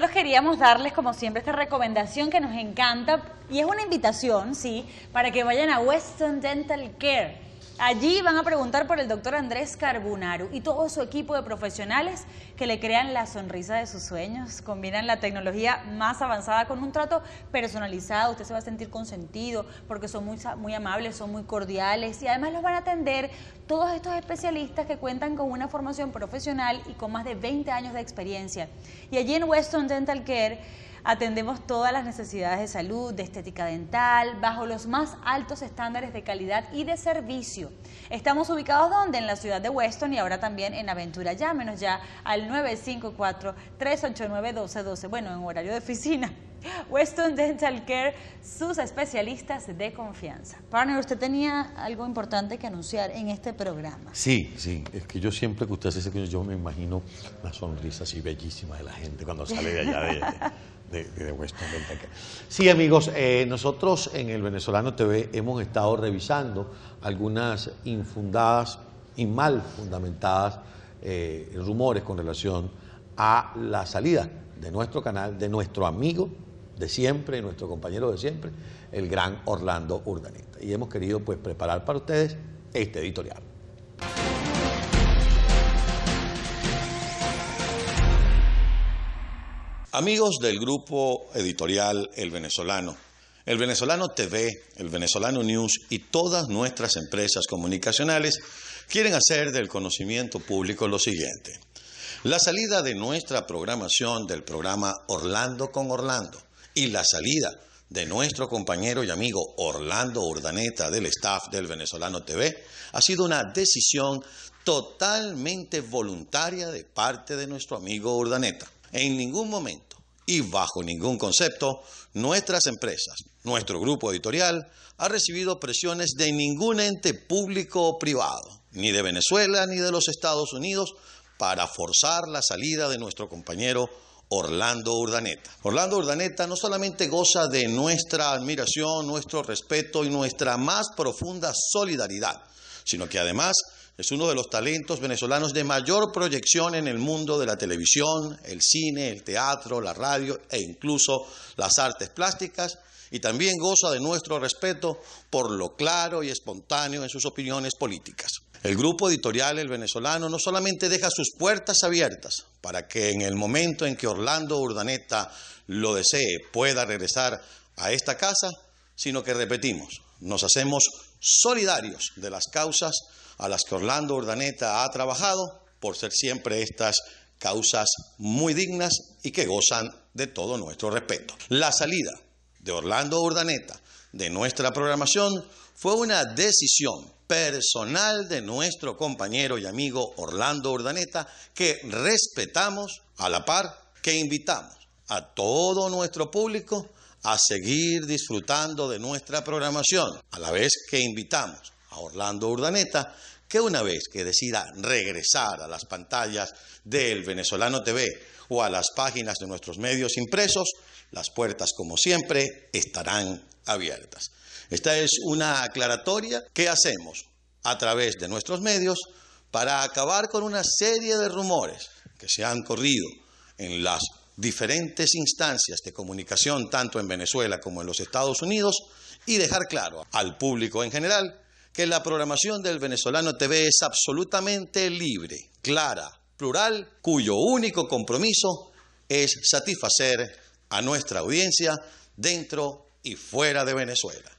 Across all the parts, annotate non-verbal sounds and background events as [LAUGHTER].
nosotros queríamos darles, como siempre, esta recomendación que nos encanta y es una invitación, sí, para que vayan a Western Dental Care Allí van a preguntar por el doctor Andrés Carbunaru y todo su equipo de profesionales que le crean la sonrisa de sus sueños. Combinan la tecnología más avanzada con un trato personalizado. Usted se va a sentir consentido porque son muy, muy amables, son muy cordiales y además los van a atender todos estos especialistas que cuentan con una formación profesional y con más de 20 años de experiencia. Y allí en Weston Dental Care Atendemos todas las necesidades de salud, de estética dental, bajo los más altos estándares de calidad y de servicio. Estamos ubicados donde? En la ciudad de Weston y ahora también en Aventura. Llámenos ya al 954-389-1212. Bueno, en horario de oficina. [LAUGHS] Weston Dental Care, sus especialistas de confianza. Partner, usted tenía algo importante que anunciar en este programa. Sí, sí. Es que yo siempre que usted hace que yo me imagino las sonrisas así bellísimas de la gente cuando sale de allá de, Sí, amigos, eh, nosotros en el Venezolano TV hemos estado revisando algunas infundadas y mal fundamentadas eh, rumores con relación a la salida de nuestro canal, de nuestro amigo de siempre, nuestro compañero de siempre, el gran Orlando Urdaneta. Y hemos querido pues preparar para ustedes este editorial. Amigos del grupo editorial El Venezolano, El Venezolano TV, El Venezolano News y todas nuestras empresas comunicacionales quieren hacer del conocimiento público lo siguiente. La salida de nuestra programación del programa Orlando con Orlando y la salida de nuestro compañero y amigo Orlando Urdaneta del staff del Venezolano TV ha sido una decisión totalmente voluntaria de parte de nuestro amigo Urdaneta. En ningún momento y bajo ningún concepto, nuestras empresas, nuestro grupo editorial, ha recibido presiones de ningún ente público o privado, ni de Venezuela ni de los Estados Unidos, para forzar la salida de nuestro compañero Orlando Urdaneta. Orlando Urdaneta no solamente goza de nuestra admiración, nuestro respeto y nuestra más profunda solidaridad, sino que además es uno de los talentos venezolanos de mayor proyección en el mundo de la televisión, el cine, el teatro, la radio e incluso las artes plásticas. Y también goza de nuestro respeto por lo claro y espontáneo en sus opiniones políticas. El grupo editorial El Venezolano no solamente deja sus puertas abiertas para que en el momento en que Orlando Urdaneta lo desee pueda regresar a esta casa, sino que repetimos, nos hacemos solidarios de las causas a las que Orlando Urdaneta ha trabajado, por ser siempre estas causas muy dignas y que gozan de todo nuestro respeto. La salida de Orlando Urdaneta de nuestra programación fue una decisión personal de nuestro compañero y amigo Orlando Urdaneta que respetamos a la par que invitamos a todo nuestro público a seguir disfrutando de nuestra programación, a la vez que invitamos a Orlando Urdaneta, que una vez que decida regresar a las pantallas del Venezolano TV o a las páginas de nuestros medios impresos, las puertas, como siempre, estarán abiertas. Esta es una aclaratoria que hacemos a través de nuestros medios para acabar con una serie de rumores que se han corrido en las diferentes instancias de comunicación, tanto en Venezuela como en los Estados Unidos, y dejar claro al público en general que la programación del venezolano TV es absolutamente libre, clara, plural, cuyo único compromiso es satisfacer a nuestra audiencia dentro y fuera de Venezuela.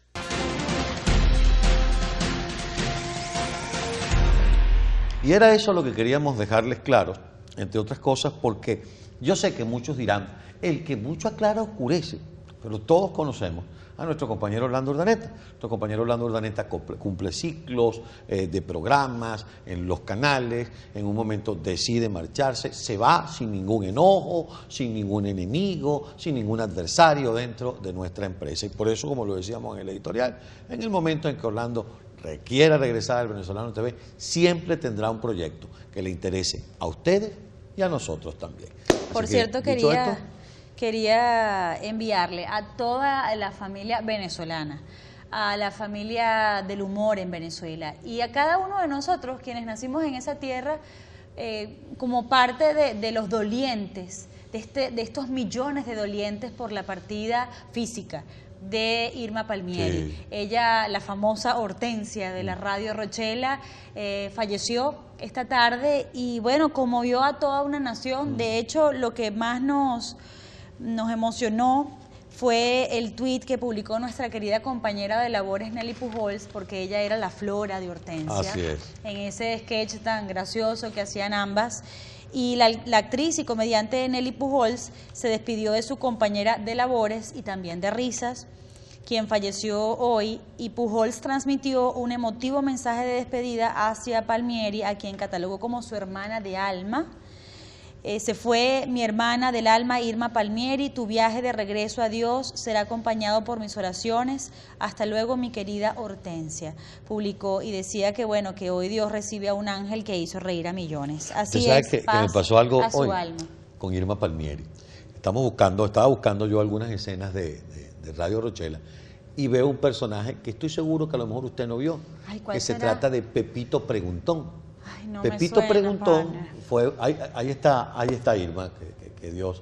Y era eso lo que queríamos dejarles claro, entre otras cosas porque yo sé que muchos dirán, el que mucho aclara oscurece, pero todos conocemos a nuestro compañero Orlando Urdaneta. Nuestro compañero Orlando Urdaneta cumple, ciclos eh, de programas en los canales, en un momento decide marcharse, se va sin ningún enojo, sin ningún enemigo, sin ningún adversario dentro de nuestra empresa. Y por eso, como lo decíamos en el editorial, en el momento en que Orlando requiera regresar al Venezolano TV, siempre tendrá un proyecto que le interese a ustedes y a nosotros también. Por cierto, quería, quería enviarle a toda la familia venezolana a la familia del humor en Venezuela y a cada uno de nosotros quienes nacimos en esa tierra eh, como parte de, de los dolientes, de, este, de estos millones de dolientes por la partida física, de Irma Palmieri. Ella, la famosa Hortensia de la radio Rochela, eh, falleció esta tarde y bueno, conmovió a toda una nación. De mm. hecho, lo que más nos, nos emocionó fue el tweet que publicó nuestra querida compañera de labores Nelly Pujols, porque ella era la flora de Hortensia. En ese sketch tan gracioso que hacían ambas y la, actriz y comediante Nelly Pujols se despidió de su compañera de labores y también de risas, quien falleció hoy, y Pujols transmitió un emotivo mensaje de despedida hacia Palmieri, a quien catalogó como su hermana de alma eh, se fue mi hermana del alma Irma Palmieri. Tu viaje de regreso a Dios será acompañado por mis oraciones. Hasta luego, mi querida Hortensia. Publicó y decía que bueno, que hoy Dios recibe a un ángel que hizo reír a millones. Así es. Que, me pasó algo hoy con Irma Palmieri. Estamos buscando, estaba buscando yo algunas escenas de, Radio Rochela y veo un personaje que estoy seguro que a lo mejor usted no vio, que se trata de Pepito Preguntón. Pepito preguntó, fue, ahí, ahí, está, ahí está Irma, que, Dios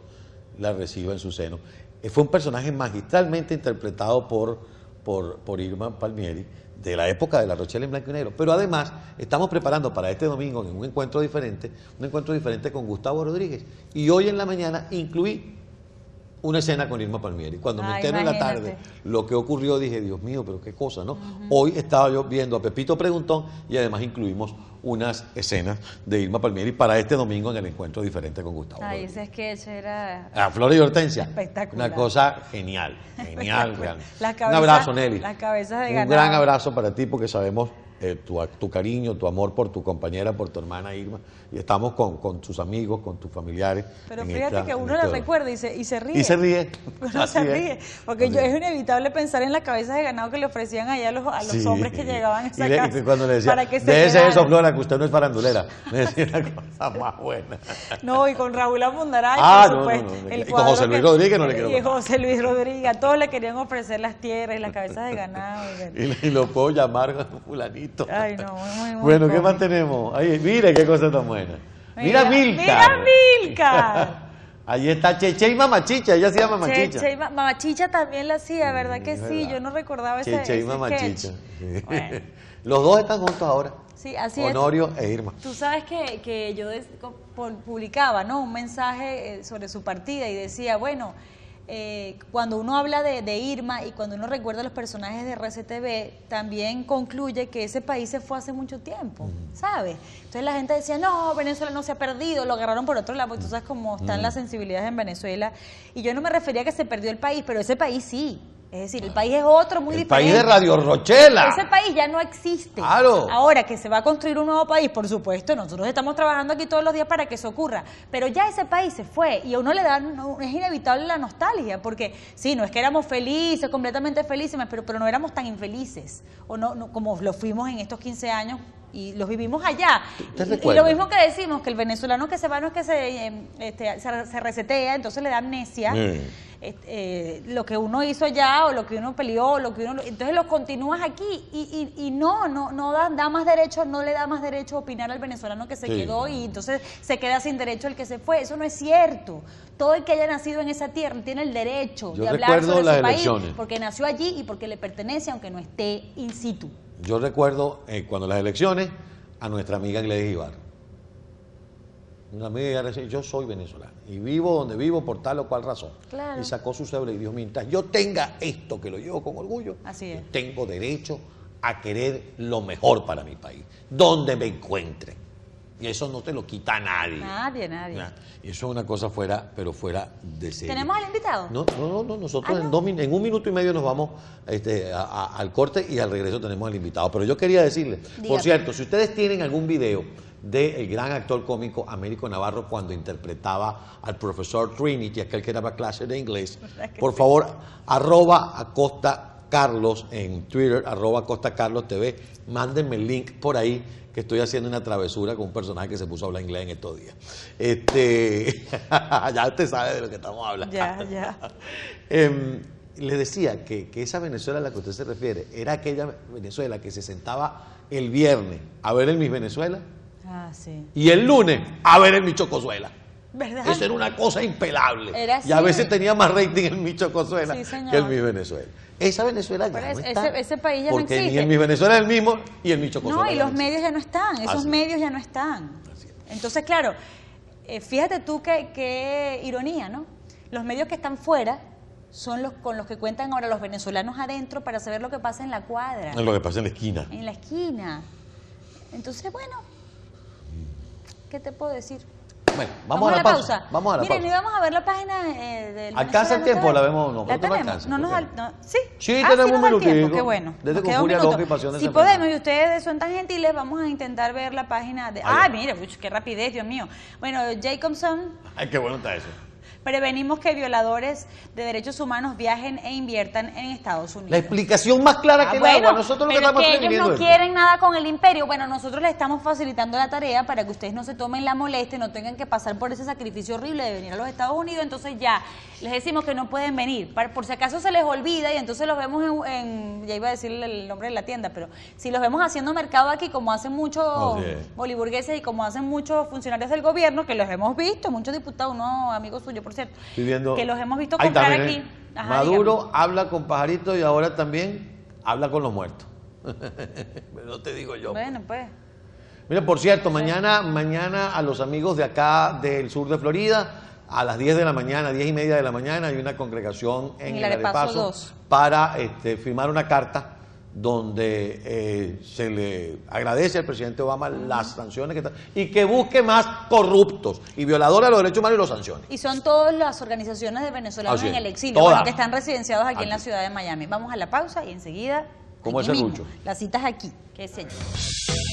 la reciba en su seno. Eh, fue un personaje magistralmente interpretado por, por, por Irma Palmieri, de la época de la Rochelle en blanco y negro. Pero además estamos preparando para este domingo en un encuentro diferente, un encuentro diferente con Gustavo Rodríguez. Y hoy en la mañana incluí una escena con Irma Palmieri. Cuando me ah, enteré en la tarde lo que ocurrió, dije, Dios mío, pero qué cosa, ¿no? Hoy estaba yo viendo a Pepito Preguntón y además incluimos unas escenas de Irma Palmieri para este domingo en el encuentro diferente con Gustavo. Ahí ese sketch era... A Flor y Hortensia. Espectacular. Una cosa genial, genial, realmente un abrazo, Nelly. de Un gran abrazo para ti porque sabemos eh, tu, cariño, tu amor por tu compañera, por tu hermana Irma. Y estamos con, tus amigos, con tus familiares. Pero fíjate que uno la este recuerda y se, y se, ríe. Y se ríe. [LAUGHS] Uno se ríe. Porque yo, es. inevitable pensar en las cabezas de ganado que le ofrecían allá a los, a los hombres que llegaban a esa casa. Y cuando le decía, de ese eso, Flora, que usted no es farandulera. [LAUGHS] Me decía una cosa más buena. No, y con Raúl Amundaray, ah, y con José Luis Rodríguez no le quiero Y José Luis Rodríguez, a todos le querían ofrecer las tierras y las cabezas de ganado. [LAUGHS] y, y lo puedo llamar fulanito bueno, ¿qué más tenemos? mira qué cosa tan buena. Mira, Milka. Mira Milka. [LAUGHS] Ahí está Cheche y Mamachicha, ella hacía Mamachicha. Cheche y Mamachicha también la hacía, ¿verdad que sí? Yo no recordaba ese Cheche y Mamachicha. [LAUGHS] Los dos están juntos ahora. Sí, así Honorio e Irma. Tú sabes que, que yo publicaba ¿no? un mensaje eh, sobre su partida y decía, bueno, eh, cuando uno habla de, Irma y cuando uno recuerda los personajes de RCTV, también concluye que ese país se fue hace mucho tiempo, ¿sabes? Entonces la gente decía, no, Venezuela no se ha perdido, lo agarraron por otro lado, porque tú sabes cómo están las sensibilidades en Venezuela. Y yo no me refería a que se perdió el país, pero ese país sí. Es decir, el país es otro muy diferente. El país de Radio Rochela. Ese país ya no existe. Ahora que se va a construir un nuevo país, por supuesto, nosotros estamos trabajando aquí todos los días para que eso ocurra. Pero ya ese país se fue y a uno le da, es inevitable la nostalgia, porque sí, no es que éramos felices, completamente felices, pero, pero no éramos tan infelices o no, como lo fuimos en estos 15 años y los vivimos allá. Y, lo mismo que decimos, que el venezolano que se va no es que se, eh, este, se, resetea, entonces le da amnesia. Eh, lo que uno hizo allá o lo que uno peleó, lo que uno... Entonces lo continúas aquí y, y, no, no, no da, más derecho, no le da más derecho a opinar al venezolano que se quedó y entonces se queda sin derecho el que se fue. Eso no es cierto. Todo el que haya nacido en esa tierra tiene el derecho de hablar sobre su país porque nació allí y porque le pertenece aunque no esté in situ. Yo recuerdo eh, cuando las elecciones a nuestra amiga Gladys Ibarra una amiga decía, yo soy venezolano y vivo donde vivo por tal o cual razón. Y sacó su cédula y dijo, mientras yo tenga esto que lo llevo con orgullo, Así tengo derecho a querer lo mejor para mi país, donde me encuentre. Y eso no te lo quita nadie. Nadie, nadie. Y eso es una cosa fuera, pero fuera de serie. ¿Tenemos al invitado? No, no, no. nosotros ah, En, un minuto y medio nos vamos este, al corte y al regreso tenemos al invitado. Pero yo quería decirle, por cierto, si ustedes tienen algún video del gran actor cómico Américo Navarro cuando interpretaba al profesor Trinity, aquel que daba clase de inglés, [LAUGHS] por favor, arroba acosta Carlos en Twitter, arroba Costa Carlos TV. Mándenme el link por ahí que estoy haciendo una travesura con un personaje que se puso a hablar inglés en estos días. Este, [LAUGHS] ya usted sabe de lo que estamos hablando. Ya, ya. [LAUGHS] Em, le decía que, esa Venezuela a la que usted se refiere era aquella Venezuela que se sentaba el viernes a ver el Miss Venezuela ah, y el lunes a ver el Micho Chocozuela. ¿Verdad? Eso era una cosa impelable. y a veces ¿eh? tenía más rating el Micho Chocozuela que el Miss Venezuela. Esa Venezuela ya es, Ese, país ya no existe. Ni en mi Venezuela es el mismo y el Michoacán. No, y los medios ya no están. Ah, esos medios ya no están. Entonces, claro, eh, fíjate tú qué ironía, ¿no? Los medios que están fuera son los con los que cuentan ahora los venezolanos adentro para saber lo que pasa en la cuadra. En lo que pasa en la esquina. En la esquina. Entonces, bueno, ¿qué te puedo decir? Bueno, vamos, a la pausa. Vamos a la Miren, pausa. Miren, vamos a ver la página eh, del. ¿Alcanza el tiempo? La vemos, no, ¿La tenemos? No, nos no, sí. Sí, ah, tenemos un minutito. Qué bueno. Desde con Julia 2 Si podemos, y ustedes son tan gentiles, vamos a intentar ver la página de. Ay, ah, mira, qué rapidez, Dios mío. Bueno, Jacobson. Ay, qué bueno está eso. Prevenimos que violadores de derechos humanos viajen e inviertan en Estados Unidos. La explicación más clara ah, que bueno, Nosotros que ellos no quieren nada con el imperio. Bueno, nosotros les estamos facilitando la tarea para que ustedes no se tomen la molestia, y no tengan que pasar por ese sacrificio horrible de venir a los Estados Unidos. Entonces ya les decimos que no pueden venir. Por si acaso se les olvida y entonces los vemos en, ya iba a decir el nombre de la tienda, pero si los vemos haciendo mercado aquí, como hacen muchos boliburgueses oh, y como hacen muchos funcionarios del gobierno, que los hemos visto, muchos diputados, unos amigos suyos, por que los hemos visto comprar aquí. Maduro habla con pajaritos y ahora también habla con los muertos. [LAUGHS] no te digo yo. Pues. Bueno, pues. Mira, por cierto, mañana, mañana a los amigos de acá del sur de Florida, a las 10 de la mañana, 10 y media de la mañana, hay una congregación en, el Arepaso, para este, firmar una carta donde eh, se le agradece al presidente Obama las sanciones que y que busque más corruptos y violadores de los derechos humanos y los sanciones. Y son todas las organizaciones de venezolanos en el exilio que están residenciados aquí, en la ciudad de Miami. Vamos a la pausa y enseguida. ¿Cómo es el Las citas aquí, qué es